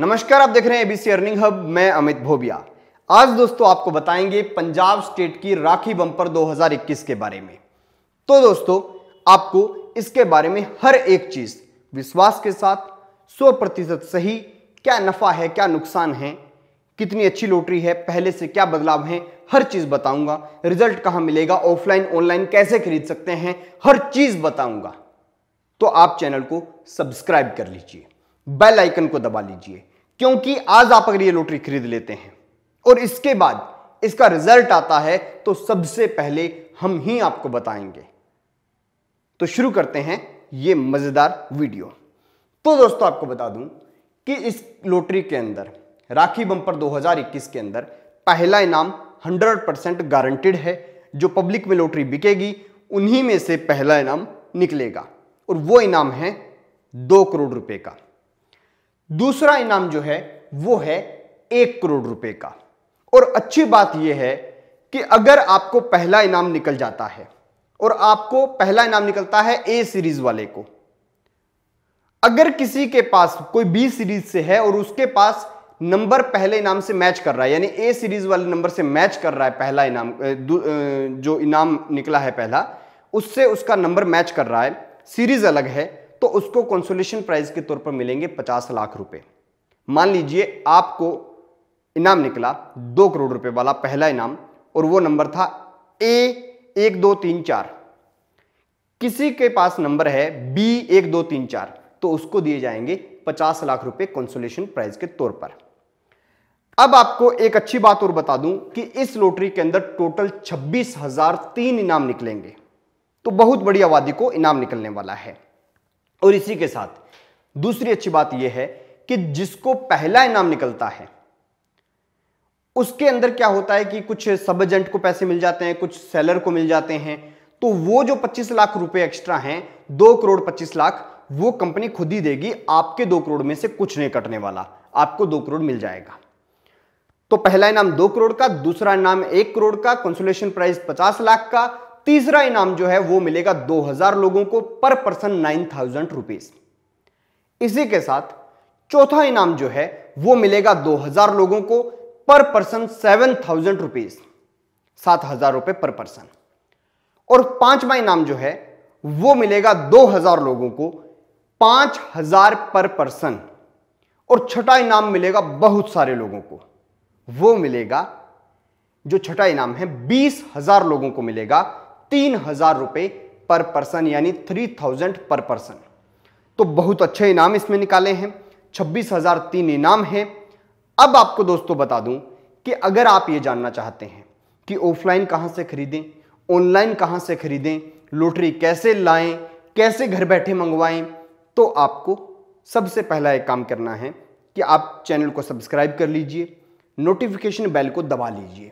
नमस्कार आप देख रहे हैं एबीसी अर्निंग हब मैं अमित भोबिया आज दोस्तों आपको बताएंगे पंजाब स्टेट की राखी बंपर 2021 के बारे में तो दोस्तों आपको इसके बारे में हर एक चीज विश्वास के साथ 100 प्रतिशत सही क्या नफा है क्या नुकसान है कितनी अच्छी लॉटरी है पहले से क्या बदलाव है हर चीज बताऊंगा रिजल्ट कहां मिलेगा ऑफलाइन ऑनलाइन कैसे खरीद सकते हैं हर चीज बताऊंगा तो आप चैनल को सब्सक्राइब कर लीजिए बेल आइकन को दबा लीजिए क्योंकि आज आप अगर ये लॉटरी खरीद लेते हैं और इसके बाद इसका रिजल्ट आता है तो सबसे पहले हम ही आपको बताएंगे तो शुरू करते हैं ये मजेदार वीडियो तो दोस्तों आपको बता दूं कि इस लॉटरी के अंदर राखी बंपर 2021 के अंदर पहला इनाम 100 परसेंट गारंटेड है जो पब्लिक में लॉटरी बिकेगी उन्हीं में से पहला इनाम निकलेगा और वो इनाम है दो करोड़ रुपए का दूसरा इनाम जो है वो है एक करोड़ रुपए का और अच्छी बात यह है कि अगर आपको पहला इनाम निकल जाता है और आपको पहला इनाम निकलता है ए सीरीज वाले को अगर किसी के पास कोई बी सीरीज से है और उसके पास नंबर पहले इनाम से मैच कर रहा है यानी ए सीरीज वाले नंबर से मैच कर रहा है पहला इनाम जो इनाम निकला है पहला उससे उसका नंबर मैच कर रहा है सीरीज अलग है तो उसको कंसोलेशन प्राइज के तौर पर मिलेंगे पचास लाख रुपए मान लीजिए आपको इनाम निकला दो करोड़ रुपए वाला पहला इनाम और वो नंबर था ए एक दो तीन चार किसी के पास नंबर है बी एक दो तीन चार तो उसको दिए जाएंगे पचास लाख रुपए कंसोलेशन प्राइज के तौर पर अब आपको एक अच्छी बात और बता दूं कि इस लॉटरी के अंदर टोटल छब्बीस हजार तीन इनाम निकलेंगे तो बहुत बड़ी आबादी को इनाम निकलने वाला है और इसी के साथ दूसरी अच्छी बात यह है कि जिसको पहला इनाम निकलता है उसके अंदर क्या होता है कि कुछ सब एजेंट को पैसे मिल जाते हैं कुछ सेलर को मिल जाते हैं तो वो जो 25 लाख रुपए एक्स्ट्रा हैं दो करोड़ 25 लाख वो कंपनी खुद ही देगी आपके दो करोड़ में से कुछ नहीं कटने वाला आपको दो करोड़ मिल जाएगा तो पहला इनाम दो करोड़ का दूसरा इनाम एक करोड़ का कंसुलेशन प्राइस पचास लाख का तीसरा इनाम जो है वो मिलेगा 2000 लोगों को पर पर्सन 9000 रुपीज इसी के साथ चौथा इनाम जो है वो मिलेगा 2000 लोगों को पर पर्सन 7000 रुपीज सात हजार रुपए पर पर्सन और पांचवा इनाम जो है वो मिलेगा 2000 लोगों को 5000 पर पर्सन और छठा इनाम मिलेगा बहुत सारे लोगों को वो मिलेगा जो छठा इनाम है बीस हजार लोगों को मिलेगा तीन हजार रुपये पर पर्सन यानी थ्री थाउजेंड पर पर्सन तो बहुत अच्छे इनाम इसमें निकाले हैं छब्बीस हजार तीन इनाम है अब आपको दोस्तों बता दूं कि अगर आप ये जानना चाहते हैं कि ऑफलाइन कहाँ से खरीदें ऑनलाइन कहाँ से खरीदें लोटरी कैसे लाएं कैसे घर बैठे मंगवाएं तो आपको सबसे पहला एक काम करना है कि आप चैनल को सब्सक्राइब कर लीजिए नोटिफिकेशन बेल को दबा लीजिए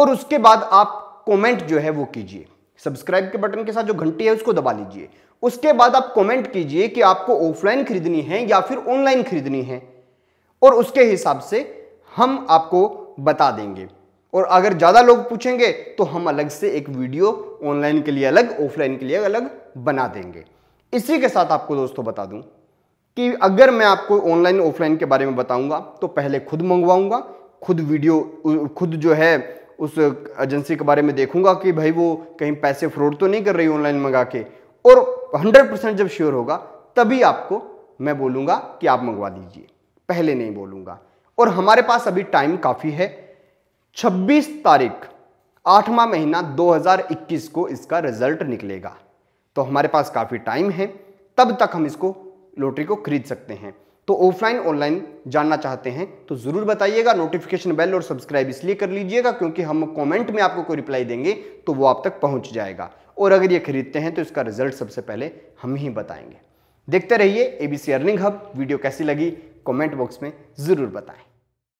और उसके बाद आप कमेंट जो है वो कीजिए सब्सक्राइब के बटन के साथ जो घंटी है उसको दबा लीजिए उसके बाद आप कमेंट कीजिए कि आपको ऑफलाइन खरीदनी है या फिर ऑनलाइन खरीदनी है और उसके हिसाब से हम आपको बता देंगे और अगर ज़्यादा लोग पूछेंगे तो हम अलग से एक वीडियो ऑनलाइन के लिए अलग ऑफलाइन के लिए अलग बना देंगे इसी के साथ आपको दोस्तों बता दूं कि अगर मैं आपको ऑनलाइन ऑफलाइन के बारे में बताऊंगा तो पहले खुद मंगवाऊंगा खुद वीडियो खुद जो है उस एजेंसी के बारे में देखूंगा कि भाई वो कहीं पैसे फ्रॉड तो नहीं कर रही ऑनलाइन मंगा के और 100 परसेंट जब श्योर होगा तभी आपको मैं बोलूंगा कि आप मंगवा दीजिए पहले नहीं बोलूंगा और हमारे पास अभी टाइम काफ़ी है 26 तारीख आठवां महीना 2021 को इसका रिजल्ट निकलेगा तो हमारे पास काफ़ी टाइम है तब तक हम इसको लॉटरी को खरीद सकते हैं तो ऑफलाइन ऑनलाइन जानना चाहते हैं तो ज़रूर बताइएगा नोटिफिकेशन बेल और सब्सक्राइब इसलिए कर लीजिएगा क्योंकि हम कमेंट में आपको कोई रिप्लाई देंगे तो वो आप तक पहुंच जाएगा और अगर ये खरीदते हैं तो इसका रिजल्ट सबसे पहले हम ही बताएंगे देखते रहिए एबीसी अर्निंग हब वीडियो कैसी लगी कॉमेंट बॉक्स में ज़रूर बताएं